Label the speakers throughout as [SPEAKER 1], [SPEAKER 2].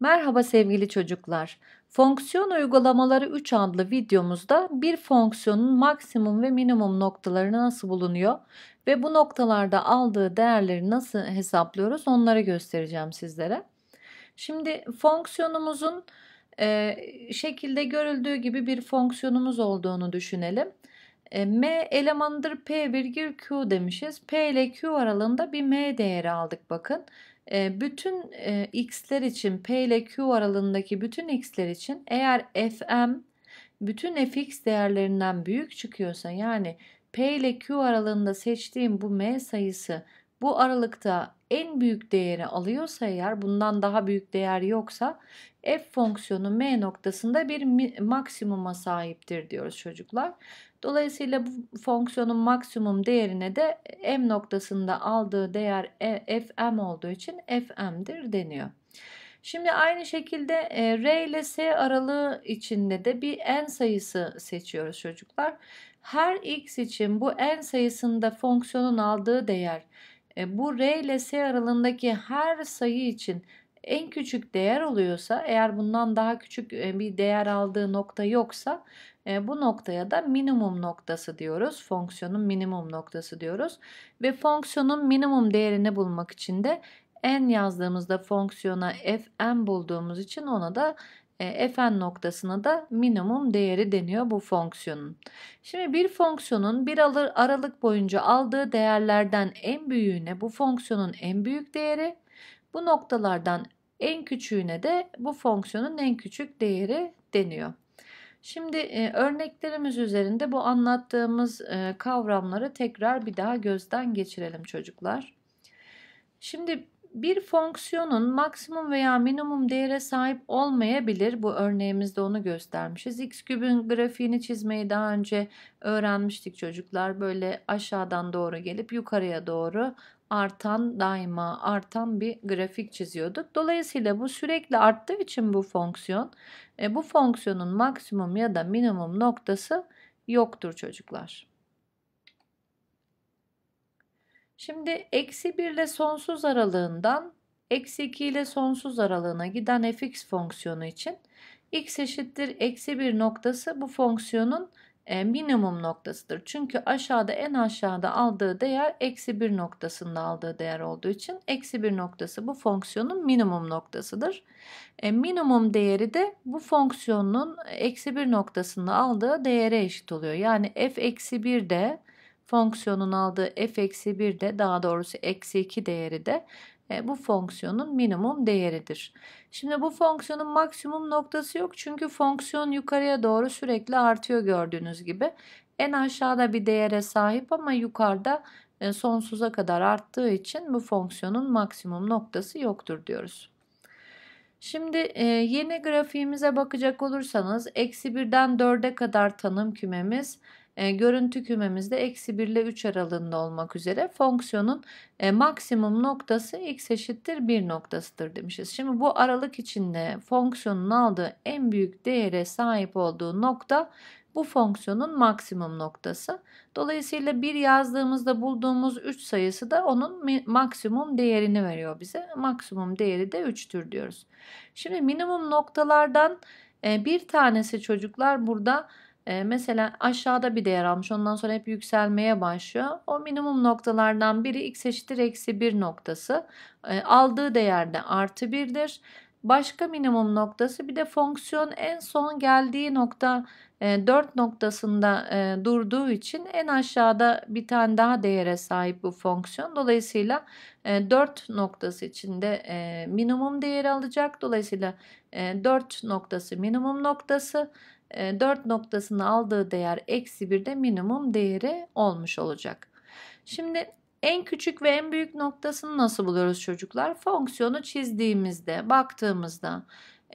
[SPEAKER 1] Merhaba sevgili çocuklar. Fonksiyon uygulamaları 3 adlı videomuzda bir fonksiyonun maksimum ve minimum noktaları nasıl bulunuyor ve bu noktalarda aldığı değerleri nasıl hesaplıyoruz onları göstereceğim sizlere. Şimdi fonksiyonumuzun e, şekilde görüldüğü gibi bir fonksiyonumuz olduğunu düşünelim. E, m elemanıdır p virgül q demişiz. p ile q aralığında bir m değeri aldık bakın bütün x'ler için p ile q aralığındaki bütün x'ler için eğer fm bütün fx değerlerinden büyük çıkıyorsa yani p ile q aralığında seçtiğim bu m sayısı bu aralıkta en büyük değeri alıyorsa eğer bundan daha büyük değer yoksa f fonksiyonu m noktasında bir maksimuma sahiptir diyoruz çocuklar. Dolayısıyla bu fonksiyonun maksimum değerine de m noktasında aldığı değer e, fm olduğu için fm'dir deniyor. Şimdi aynı şekilde e, R ile S aralığı içinde de bir n sayısı seçiyoruz çocuklar. Her x için bu n sayısında fonksiyonun aldığı değer e, bu R ile S aralığındaki her sayı için en küçük değer oluyorsa eğer bundan daha küçük e, bir değer aldığı nokta yoksa e, bu noktaya da minimum noktası diyoruz. Fonksiyonun minimum noktası diyoruz. Ve fonksiyonun minimum değerini bulmak için de n yazdığımızda fonksiyona fn bulduğumuz için ona da e, fn noktasına da minimum değeri deniyor bu fonksiyonun. Şimdi bir fonksiyonun bir aralık boyunca aldığı değerlerden en büyüğüne bu fonksiyonun en büyük değeri, bu noktalardan en küçüğüne de bu fonksiyonun en küçük değeri deniyor. Şimdi e, örneklerimiz üzerinde bu anlattığımız e, kavramları tekrar bir daha gözden geçirelim çocuklar. Şimdi bir fonksiyonun maksimum veya minimum değere sahip olmayabilir. Bu örneğimizde onu göstermişiz. X kübün grafiğini çizmeyi daha önce öğrenmiştik çocuklar. Böyle aşağıdan doğru gelip yukarıya doğru artan daima artan bir grafik çiziyorduk. Dolayısıyla bu sürekli arttığı için bu fonksiyon e, bu fonksiyonun maksimum ya da minimum noktası yoktur çocuklar. Şimdi eksi 1 ile sonsuz aralığından eksi 2 ile sonsuz aralığına giden fx fonksiyonu için x eşittir eksi 1 noktası bu fonksiyonun e, minimum noktasıdır. Çünkü aşağıda en aşağıda aldığı değer eksi 1 noktasında aldığı değer olduğu için eksi 1 noktası bu fonksiyonun minimum noktasıdır. E, minimum değeri de bu fonksiyonun eksi 1 noktasında aldığı değere eşit oluyor. Yani f eksi 1 de fonksiyonun aldığı f eksi 1 de daha doğrusu eksi 2 değeri de e, bu fonksiyonun minimum değeridir. Şimdi bu fonksiyonun maksimum noktası yok çünkü fonksiyon yukarıya doğru sürekli artıyor gördüğünüz gibi. En aşağıda bir değere sahip ama yukarıda e, sonsuza kadar arttığı için bu fonksiyonun maksimum noktası yoktur diyoruz. Şimdi e, yeni grafiğimize bakacak olursanız eksi 1'den 4'e kadar tanım kümemiz e, görüntü kümemizde eksi 1 ile 3 aralığında olmak üzere fonksiyonun e, maksimum noktası x eşittir 1 noktasıdır demişiz. Şimdi bu aralık içinde fonksiyonun aldığı en büyük değere sahip olduğu nokta bu fonksiyonun maksimum noktası. Dolayısıyla 1 yazdığımızda bulduğumuz 3 sayısı da onun maksimum değerini veriyor bize. Maksimum değeri de 3'tür diyoruz. Şimdi minimum noktalardan e, bir tanesi çocuklar burada mesela aşağıda bir değer almış ondan sonra hep yükselmeye başlıyor. O minimum noktalardan biri x eşittir eksi 1 noktası. E, aldığı değerde artı 1'dir. Başka minimum noktası bir de fonksiyon en son geldiği nokta 4 noktasında durduğu için en aşağıda bir tane daha değere sahip bu fonksiyon. Dolayısıyla 4 noktası içinde minimum değeri alacak. Dolayısıyla 4 noktası minimum noktası. 4 e, noktasını aldığı değer eksi 1'de minimum değeri olmuş olacak. Şimdi en küçük ve en büyük noktasını nasıl buluyoruz çocuklar? Fonksiyonu çizdiğimizde, baktığımızda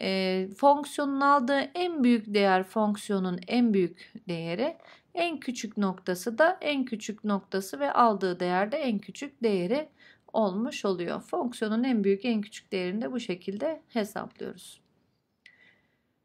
[SPEAKER 1] e, fonksiyonun aldığı en büyük değer fonksiyonun en büyük değeri, en küçük noktası da en küçük noktası ve aldığı değerde en küçük değeri olmuş oluyor. Fonksiyonun en büyük en küçük değerini de bu şekilde hesaplıyoruz.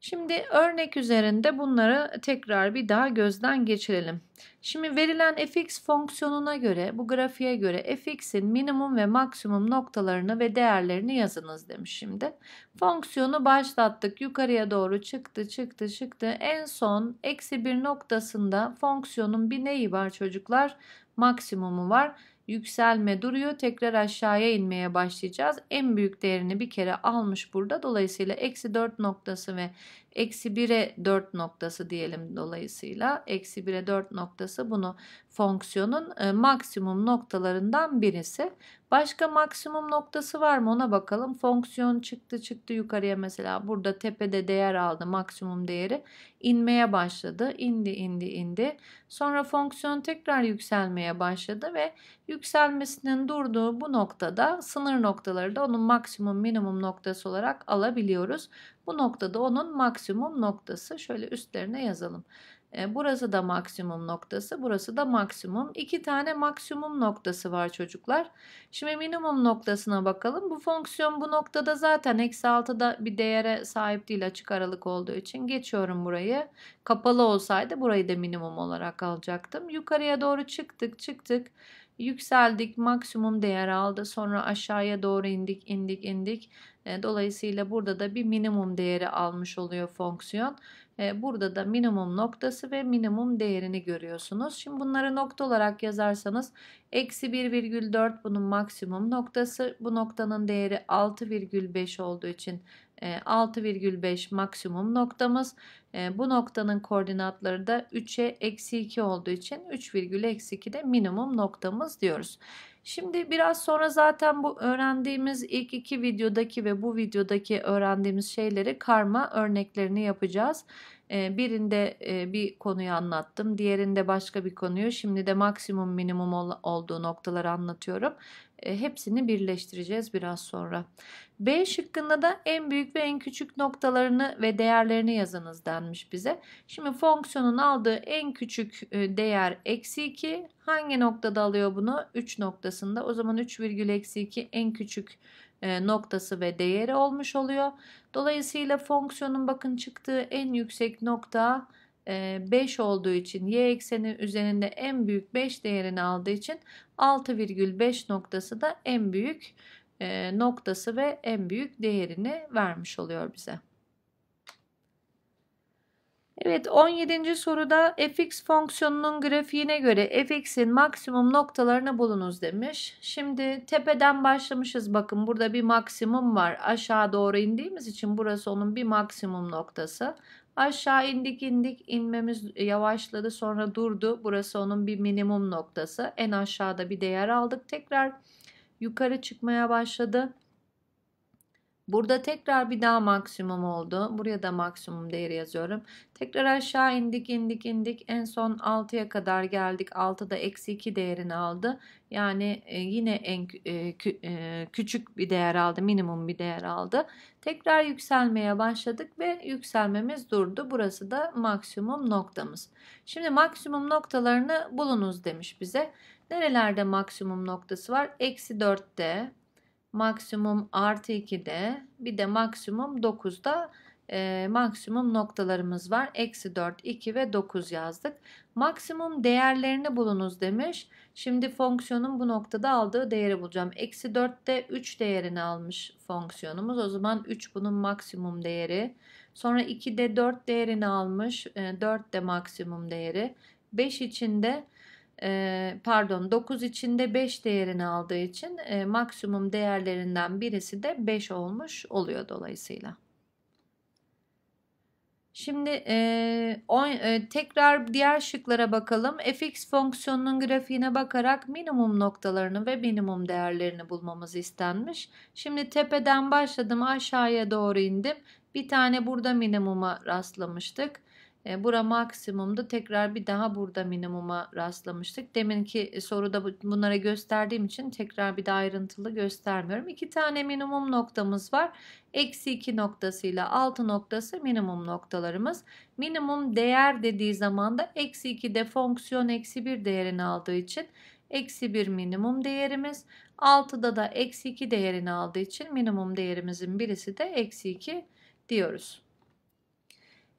[SPEAKER 1] Şimdi örnek üzerinde bunları tekrar bir daha gözden geçirelim. Şimdi verilen fx fonksiyonuna göre bu grafiğe göre fx'in minimum ve maksimum noktalarını ve değerlerini yazınız demiş şimdi. Fonksiyonu başlattık yukarıya doğru çıktı çıktı çıktı en son eksi bir noktasında fonksiyonun bir neyi var çocuklar maksimumu var yükselme duruyor. Tekrar aşağıya inmeye başlayacağız. En büyük değerini bir kere almış burada. Dolayısıyla eksi 4 noktası ve Eksi 1'e 4 noktası diyelim dolayısıyla. Eksi 1'e 4 noktası bunu fonksiyonun e, maksimum noktalarından birisi. Başka maksimum noktası var mı ona bakalım. Fonksiyon çıktı çıktı yukarıya mesela burada tepede değer aldı maksimum değeri. inmeye başladı. indi indi indi. Sonra fonksiyon tekrar yükselmeye başladı ve yükselmesinin durduğu bu noktada sınır noktaları da onun maksimum minimum noktası olarak alabiliyoruz. Bu noktada onun maksimum noktası şöyle üstlerine yazalım. E, burası da maksimum noktası, burası da maksimum. İki tane maksimum noktası var çocuklar. Şimdi minimum noktasına bakalım. Bu fonksiyon bu noktada zaten eksi 6'da bir değere sahip değil açık aralık olduğu için. Geçiyorum burayı. Kapalı olsaydı burayı da minimum olarak alacaktım. Yukarıya doğru çıktık çıktık. Yükseldik, maksimum değer aldı. Sonra aşağıya doğru indik, indik, indik. Dolayısıyla burada da bir minimum değeri almış oluyor fonksiyon. Burada da minimum noktası ve minimum değerini görüyorsunuz. Şimdi bunları nokta olarak yazarsanız eksi 1,4 bunun maksimum noktası. Bu noktanın değeri 6,5 olduğu için 6,5 maksimum noktamız. Bu noktanın koordinatları da 3'e eksi 2 olduğu için 3,2 de minimum noktamız diyoruz. Şimdi biraz sonra zaten bu öğrendiğimiz ilk iki videodaki ve bu videodaki öğrendiğimiz şeyleri karma örneklerini yapacağız. Ee, birinde e, bir konuyu anlattım, diğerinde başka bir konuyu. Şimdi de maksimum minimum olduğu noktaları anlatıyorum. E, hepsini birleştireceğiz biraz sonra. B şıkkında da en büyük ve en küçük noktalarını ve değerlerini yazınız denmiş bize. Şimdi fonksiyonun aldığı en küçük e, değer eksi 2. Hangi noktada alıyor bunu? 3 noktasında. O zaman 3 virgül eksi 2 en küçük e, noktası ve değeri olmuş oluyor. Dolayısıyla fonksiyonun bakın çıktığı en yüksek nokta 5 olduğu için y ekseni üzerinde en büyük 5 değerini aldığı için 6,5 noktası da en büyük noktası ve en büyük değerini vermiş oluyor bize. Evet 17. soruda fx fonksiyonunun grafiğine göre fx'in maksimum noktalarını bulunuz demiş. Şimdi tepeden başlamışız bakın burada bir maksimum var. Aşağı doğru indiğimiz için burası onun bir maksimum noktası. Aşağı indik indik inmemiz yavaşladı sonra durdu. Burası onun bir minimum noktası. En aşağıda bir değer aldık. Tekrar yukarı çıkmaya başladı. Burada tekrar bir daha maksimum oldu. Buraya da maksimum değeri yazıyorum. Tekrar aşağı indik indik indik. En son 6'ya kadar geldik. 6'da eksi 2 değerini aldı. Yani e, yine en e, e, küçük bir değer aldı. Minimum bir değer aldı. Tekrar yükselmeye başladık ve yükselmemiz durdu. Burası da maksimum noktamız. Şimdi maksimum noktalarını bulunuz demiş bize. Nerelerde maksimum noktası var? Eksi 4'te, maksimum artı 2'de bir de maksimum 9'da e, maksimum noktalarımız var. Eksi 4, 2 ve 9 yazdık. Maksimum değerlerini bulunuz demiş. Şimdi fonksiyonun bu noktada aldığı değeri bulacağım. Eksi 4'te 3 değerini almış fonksiyonumuz. O zaman 3 bunun maksimum değeri. Sonra 2'de 4 değerini almış. E, 4 de maksimum değeri. 5 içinde pardon 9 içinde 5 değerini aldığı için maksimum değerlerinden birisi de 5 olmuş oluyor dolayısıyla. Şimdi e, on, e, tekrar diğer şıklara bakalım. fx fonksiyonunun grafiğine bakarak minimum noktalarını ve minimum değerlerini bulmamız istenmiş. Şimdi tepeden başladım aşağıya doğru indim. Bir tane burada minimuma rastlamıştık. E, bura maksimumda tekrar bir daha burada minimuma rastlamıştık. Deminki e, soruda bunlara gösterdiğim için tekrar bir daha ayrıntılı göstermiyorum. İki tane minimum noktamız var. Eksi 2 noktasıyla 6 noktası minimum noktalarımız. Minimum değer dediği zaman da eksi 2 de fonksiyon eksi 1 değerini aldığı için eksi 1 minimum değerimiz. 6'da da eksi 2 değerini aldığı için minimum değerimizin birisi de eksi 2 diyoruz.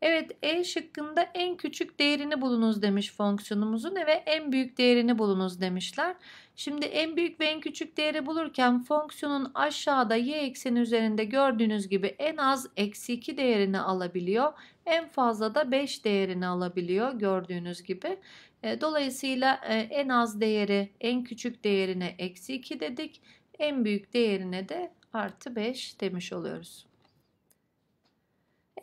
[SPEAKER 1] Evet e şıkkında en küçük değerini bulunuz demiş fonksiyonumuzun ve en büyük değerini bulunuz demişler. Şimdi en büyük ve en küçük değeri bulurken fonksiyonun aşağıda y ekseni üzerinde gördüğünüz gibi en az eksi 2 değerini alabiliyor. En fazla da 5 değerini alabiliyor gördüğünüz gibi. E, dolayısıyla e, en az değeri en küçük değerine eksi 2 dedik. En büyük değerine de artı 5 demiş oluyoruz.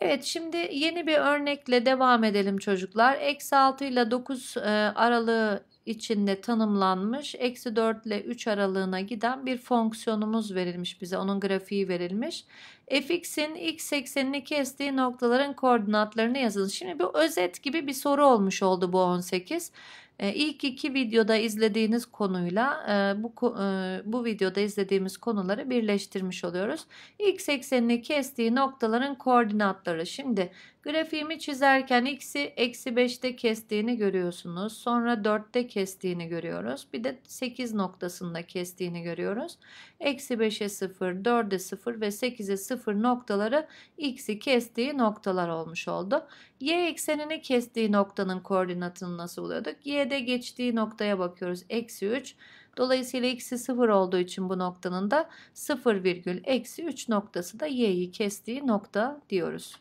[SPEAKER 1] Evet şimdi yeni bir örnekle devam edelim çocuklar. Eksi 6 ile 9 e, aralığı içinde tanımlanmış eksi 4 ile 3 aralığına giden bir fonksiyonumuz verilmiş bize. Onun grafiği verilmiş. fx'in x eksenini kestiği noktaların koordinatlarını yazın. Şimdi bir özet gibi bir soru olmuş oldu bu 18. İlk iki videoda izlediğiniz konuyla bu, bu videoda izlediğimiz konuları birleştirmiş oluyoruz. X eksenini kestiği noktaların koordinatları. Şimdi Grafiğimi çizerken x'i eksi 5'te kestiğini görüyorsunuz. Sonra 4'te kestiğini görüyoruz. Bir de 8 noktasında kestiğini görüyoruz. Eksi 5'e 0, 4'e 0 ve 8'e 0 noktaları x'i kestiği noktalar olmuş oldu. Y eksenini kestiği noktanın koordinatını nasıl buluyorduk? Y'de geçtiği noktaya bakıyoruz. Eksi 3. Dolayısıyla x'i 0 olduğu için bu noktanın da 0 virgül eksi 3 noktası da y'yi kestiği nokta diyoruz.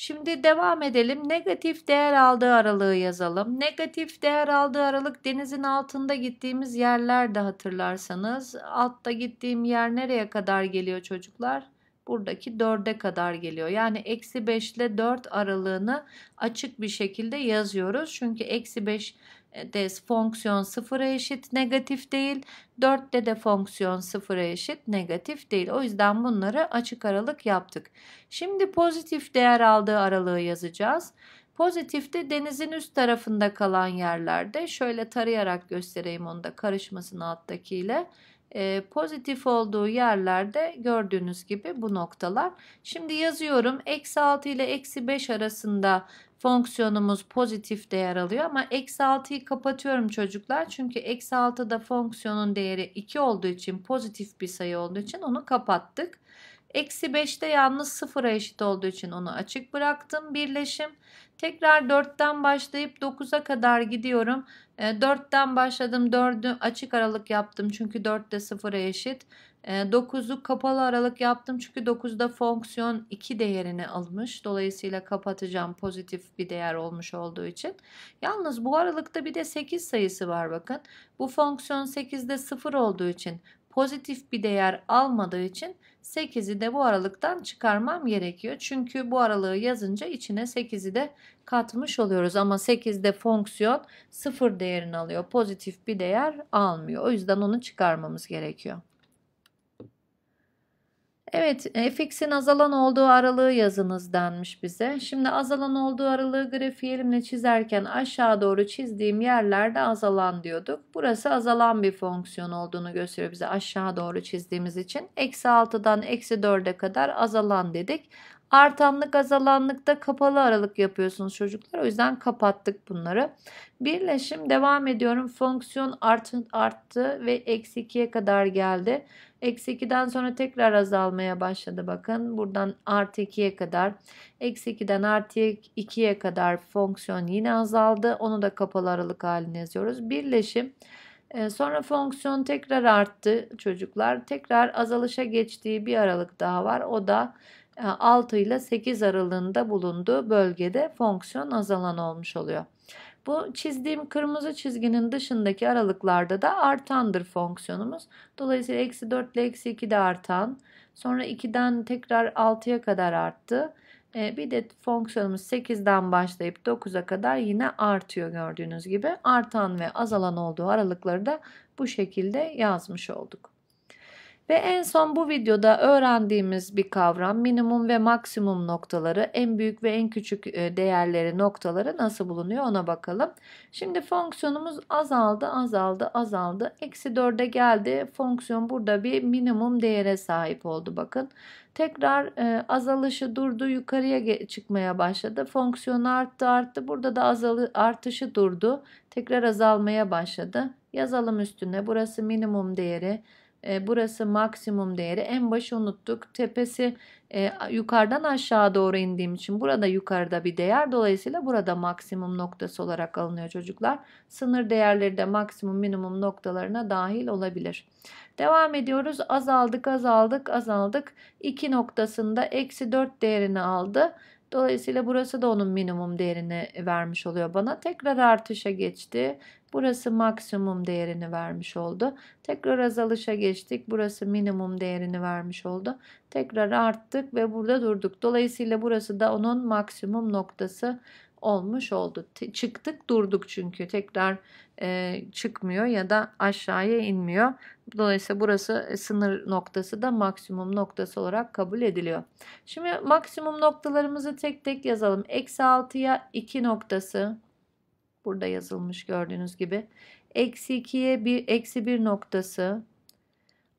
[SPEAKER 1] Şimdi devam edelim. Negatif değer aldığı aralığı yazalım. Negatif değer aldığı aralık denizin altında gittiğimiz yerler de hatırlarsanız. Altta gittiğim yer nereye kadar geliyor çocuklar? Buradaki 4'e kadar geliyor. Yani eksi 5 ile 4 aralığını açık bir şekilde yazıyoruz. Çünkü eksi 5 e, des fonksiyon sıfıra eşit negatif değil. 4'te de fonksiyon sıfıra eşit negatif değil. O yüzden bunları açık aralık yaptık. Şimdi pozitif değer aldığı aralığı yazacağız. Pozitifte denizin üst tarafında kalan yerlerde şöyle tarayarak göstereyim onu da karışmasın alttakiyle. ile e, pozitif olduğu yerlerde gördüğünüz gibi bu noktalar. Şimdi yazıyorum eksi 6 ile eksi 5 arasında fonksiyonumuz pozitif değer alıyor ama eksi 6'yı kapatıyorum çocuklar. Çünkü eksi 6'da fonksiyonun değeri 2 olduğu için pozitif bir sayı olduğu için onu kapattık. Eksi 5'te yalnız sıfıra eşit olduğu için onu açık bıraktım birleşim. Tekrar 4'ten başlayıp 9'a kadar gidiyorum. 4'ten ee, başladım 4'ü açık aralık yaptım çünkü 4 de sıfıra eşit. 9'u ee, kapalı aralık yaptım çünkü 9'da fonksiyon 2 değerini almış. Dolayısıyla kapatacağım pozitif bir değer olmuş olduğu için. Yalnız bu aralıkta bir de 8 sayısı var bakın. Bu fonksiyon 8'de 0 olduğu için pozitif bir değer almadığı için 8'i de bu aralıktan çıkarmam gerekiyor. Çünkü bu aralığı yazınca içine 8'i de katmış oluyoruz. Ama 8'de fonksiyon 0 değerini alıyor. Pozitif bir değer almıyor. O yüzden onu çıkarmamız gerekiyor. Evet e, fx'in azalan olduğu aralığı yazınız denmiş bize. Şimdi azalan olduğu aralığı grafiği elimle çizerken aşağı doğru çizdiğim yerlerde azalan diyorduk. Burası azalan bir fonksiyon olduğunu gösteriyor bize aşağı doğru çizdiğimiz için. Eksi 6'dan eksi 4'e kadar azalan dedik. Artanlık azalanlıkta kapalı aralık yapıyorsunuz çocuklar. O yüzden kapattık bunları. Birleşim devam ediyorum. Fonksiyon art, arttı ve eksi 2'ye kadar geldi. Eksi 2'den sonra tekrar azalmaya başladı bakın. Buradan artı 2'ye kadar. Eksi 2'den artı 2'ye kadar fonksiyon yine azaldı. Onu da kapalı aralık haline yazıyoruz. Birleşim. E, sonra fonksiyon tekrar arttı çocuklar. Tekrar azalışa geçtiği bir aralık daha var. O da 6 e, ile 8 aralığında bulunduğu bölgede fonksiyon azalan olmuş oluyor. Bu çizdiğim kırmızı çizginin dışındaki aralıklarda da artandır fonksiyonumuz. Dolayısıyla eksi 4 ile eksi 2 de artan. Sonra 2'den tekrar 6'ya kadar arttı. E, bir de fonksiyonumuz 8'den başlayıp 9'a kadar yine artıyor gördüğünüz gibi. Artan ve azalan olduğu aralıkları da bu şekilde yazmış olduk. Ve en son bu videoda öğrendiğimiz bir kavram minimum ve maksimum noktaları en büyük ve en küçük e, değerleri noktaları nasıl bulunuyor ona bakalım. Şimdi fonksiyonumuz azaldı azaldı azaldı eksi 4'e geldi fonksiyon burada bir minimum değere sahip oldu bakın. Tekrar e, azalışı durdu yukarıya çıkmaya başladı fonksiyon arttı arttı burada da azalı artışı durdu tekrar azalmaya başladı yazalım üstüne burası minimum değeri burası maksimum değeri. En başı unuttuk. Tepesi e, yukarıdan aşağı doğru indiğim için burada yukarıda bir değer. Dolayısıyla burada maksimum noktası olarak alınıyor çocuklar. Sınır değerleri de maksimum minimum noktalarına dahil olabilir. Devam ediyoruz. Azaldık azaldık azaldık. 2 noktasında eksi 4 değerini aldı. Dolayısıyla burası da onun minimum değerini vermiş oluyor bana. Tekrar artışa geçti. Burası maksimum değerini vermiş oldu. Tekrar azalışa geçtik. Burası minimum değerini vermiş oldu. Tekrar arttık ve burada durduk. Dolayısıyla burası da onun maksimum noktası olmuş oldu. T- çıktık durduk çünkü tekrar e, çıkmıyor ya da aşağıya inmiyor. Dolayısıyla burası e, sınır noktası da maksimum noktası olarak kabul ediliyor. Şimdi maksimum noktalarımızı tek tek yazalım. Eksi 6'ya 2 noktası burada yazılmış gördüğünüz gibi. Eksi 2'ye 1, eksi 1 noktası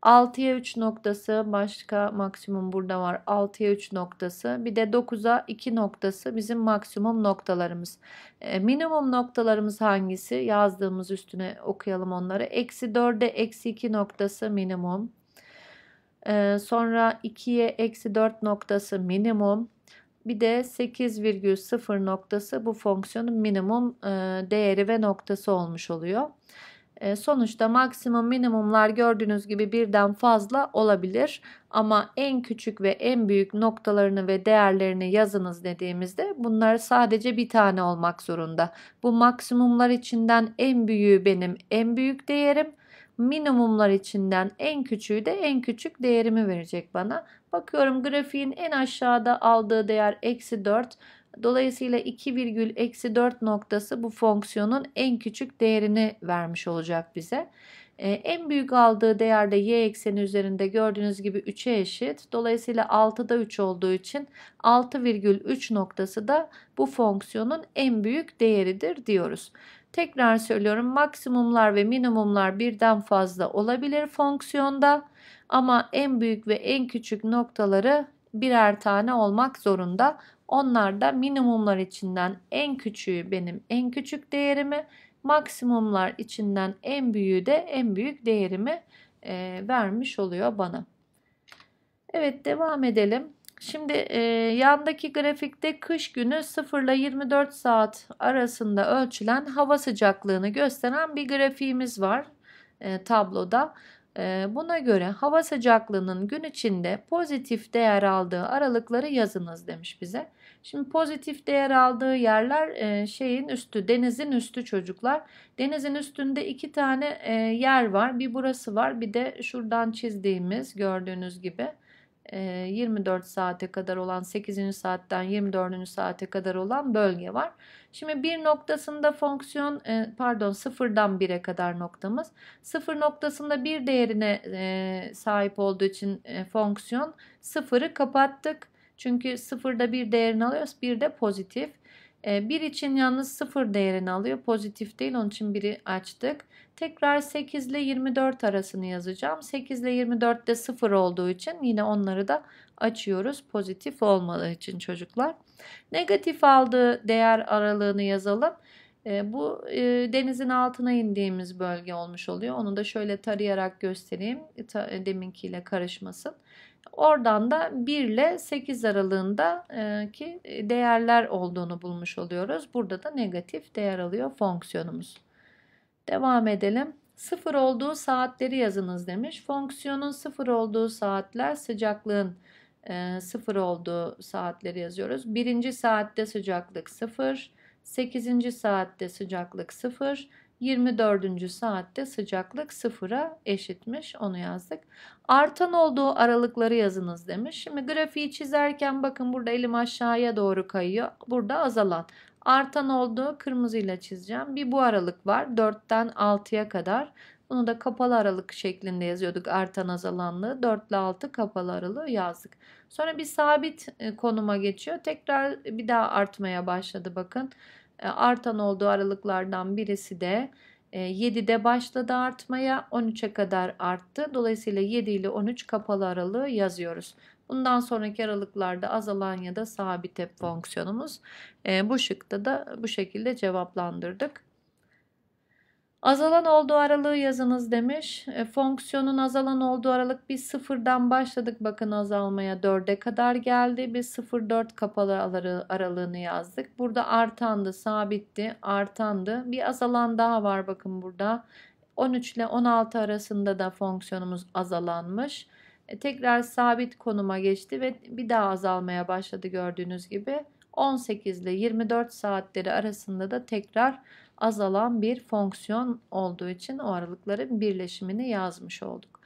[SPEAKER 1] 6'ya 3 noktası başka maksimum burada var. 6'ya 3 noktası. Bir de 9'a 2 noktası bizim maksimum noktalarımız. E, minimum noktalarımız hangisi? Yazdığımız üstüne okuyalım onları. Eksi 4'e eksi 2 noktası minimum. E, sonra 2'ye eksi 4 noktası minimum. Bir de 8,0 noktası bu fonksiyonun minimum e, değeri ve noktası olmuş oluyor. E, sonuçta maksimum minimumlar gördüğünüz gibi birden fazla olabilir. Ama en küçük ve en büyük noktalarını ve değerlerini yazınız dediğimizde bunlar sadece bir tane olmak zorunda. Bu maksimumlar içinden en büyüğü benim en büyük değerim. Minimumlar içinden en küçüğü de en küçük değerimi verecek bana. Bakıyorum grafiğin en aşağıda aldığı değer eksi 4. Dolayısıyla 2 virgül eksi 4 noktası bu fonksiyonun en küçük değerini vermiş olacak bize. Ee, en büyük aldığı değerde y ekseni üzerinde gördüğünüz gibi 3'e eşit. Dolayısıyla 6'da 3 olduğu için 6,3 noktası da bu fonksiyonun en büyük değeridir diyoruz. Tekrar söylüyorum maksimumlar ve minimumlar birden fazla olabilir fonksiyonda ama en büyük ve en küçük noktaları birer tane olmak zorunda. Onlar da minimumlar içinden en küçüğü benim en küçük değerimi, maksimumlar içinden en büyüğü de en büyük değerimi e, vermiş oluyor bana. Evet devam edelim. Şimdi e, yandaki grafikte kış günü 0 ile 24 saat arasında ölçülen hava sıcaklığını gösteren bir grafiğimiz var e, tabloda. E, buna göre hava sıcaklığının gün içinde pozitif değer aldığı aralıkları yazınız demiş bize. Şimdi pozitif değer aldığı yerler e, şeyin üstü, denizin üstü çocuklar. Denizin üstünde iki tane e, yer var. Bir burası var, bir de şuradan çizdiğimiz gördüğünüz gibi. 24 e, saate kadar olan 8. saatten 24. saate kadar olan bölge var. Şimdi bir noktasında fonksiyon e, pardon sıfırdan bire kadar noktamız. Sıfır noktasında bir değerine e, sahip olduğu için fonksiyon sıfırı kapattık. Çünkü sıfırda bir değerini alıyoruz. Bir de pozitif. Ee, bir için yalnız sıfır değerini alıyor. Pozitif değil onun için biri açtık. Tekrar 8 ile 24 arasını yazacağım. 8 ile 24 de 0 olduğu için yine onları da açıyoruz. Pozitif olmadığı için çocuklar. Negatif aldığı değer aralığını yazalım. Ee, bu e, denizin altına indiğimiz bölge olmuş oluyor. Onu da şöyle tarayarak göstereyim. E, deminkiyle karışmasın. Oradan da 1 ile 8 e, ki e, değerler olduğunu bulmuş oluyoruz. Burada da negatif değer alıyor fonksiyonumuz. Devam edelim. 0 olduğu saatleri yazınız demiş. Fonksiyonun 0 olduğu saatler sıcaklığın 0 e, olduğu saatleri yazıyoruz. 1. saatte sıcaklık 0, 8. saatte sıcaklık 0, 24. saatte sıcaklık sıfıra eşitmiş. Onu yazdık. Artan olduğu aralıkları yazınız demiş. Şimdi grafiği çizerken bakın burada elim aşağıya doğru kayıyor. Burada azalan. Artan olduğu kırmızıyla çizeceğim. Bir bu aralık var. 4'ten 6'ya kadar. Bunu da kapalı aralık şeklinde yazıyorduk artan azalanlığı. 4 ile 6 kapalı aralığı yazdık. Sonra bir sabit e, konuma geçiyor. Tekrar bir daha artmaya başladı bakın. E, artan olduğu aralıklardan birisi de 7'de e, başladı artmaya 13'e kadar arttı. Dolayısıyla 7 ile 13 kapalı aralığı yazıyoruz. Bundan sonraki aralıklarda azalan ya da sabit hep fonksiyonumuz. E, bu şıkta da bu şekilde cevaplandırdık. Azalan olduğu aralığı yazınız demiş. E, fonksiyonun azalan olduğu aralık biz sıfırdan başladık bakın azalmaya 4'e kadar geldi. Biz 0-4 kapalı aralığını yazdık. Burada artandı sabitti artandı. Bir azalan daha var bakın burada. 13 ile 16 arasında da fonksiyonumuz azalanmış. E, tekrar sabit konuma geçti ve bir daha azalmaya başladı gördüğünüz gibi. 18 ile 24 saatleri arasında da tekrar azalan bir fonksiyon olduğu için o aralıkların birleşimini yazmış olduk.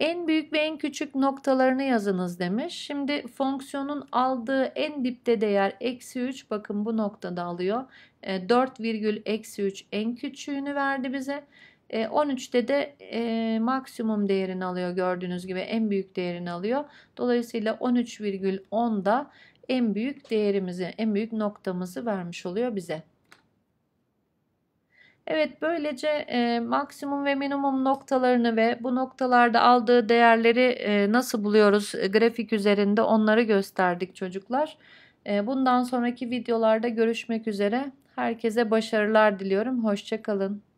[SPEAKER 1] En büyük ve en küçük noktalarını yazınız demiş. Şimdi fonksiyonun aldığı en dipte değer eksi 3 bakın bu noktada alıyor. 4 e, virgül eksi 3 en küçüğünü verdi bize. 13'te e, de e, maksimum değerini alıyor gördüğünüz gibi en büyük değerini alıyor. Dolayısıyla 13,10 da en büyük değerimizi en büyük noktamızı vermiş oluyor bize. Evet böylece e, maksimum ve minimum noktalarını ve bu noktalarda aldığı değerleri e, nasıl buluyoruz e, grafik üzerinde onları gösterdik çocuklar. E, bundan sonraki videolarda görüşmek üzere. Herkese başarılar diliyorum. Hoşçakalın.